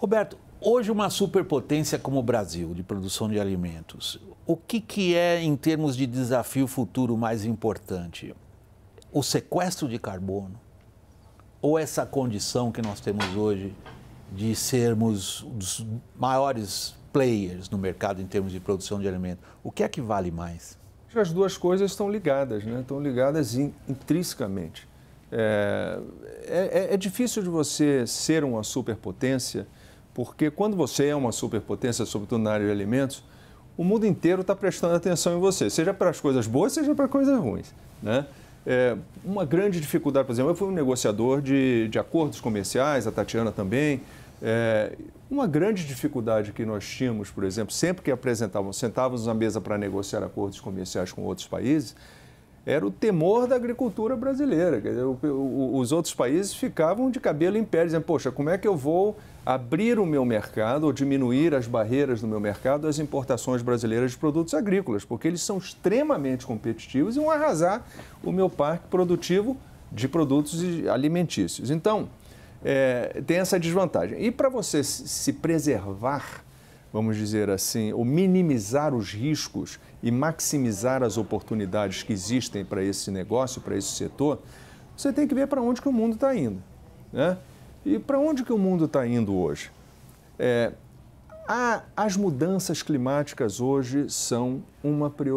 Roberto, hoje uma superpotência como o Brasil de produção de alimentos, o que, que é, em termos de desafio futuro, mais importante? O sequestro de carbono ou essa condição que nós temos hoje de sermos dos maiores players no mercado em termos de produção de alimentos? O que é que vale mais? As duas coisas estão ligadas, né? estão ligadas intrinsecamente. É, é, é, é difícil de você ser uma superpotência, porque quando você é uma superpotência, sobretudo na área de alimentos, o mundo inteiro está prestando atenção em você, seja para as coisas boas, seja para coisas ruins. Né? É, uma grande dificuldade, por exemplo, eu fui um negociador de, de acordos comerciais, a Tatiana também. É, uma grande dificuldade que nós tínhamos, por exemplo, sempre que apresentávamos, sentávamos à mesa para negociar acordos comerciais com outros países, era o temor da agricultura brasileira. Dizer, o, o, os outros países ficavam de cabelo em pé, dizendo: Poxa, como é que eu vou abrir o meu mercado ou diminuir as barreiras do meu mercado às importações brasileiras de produtos agrícolas? Porque eles são extremamente competitivos e vão arrasar o meu parque produtivo de produtos alimentícios. Então, é, tem essa desvantagem. E para você se preservar vamos dizer assim, ou minimizar os riscos e maximizar as oportunidades que existem para esse negócio, para esse setor, você tem que ver para onde que o mundo está indo. Né? E para onde que o mundo está indo hoje? É, a, as mudanças climáticas hoje são uma prioridade.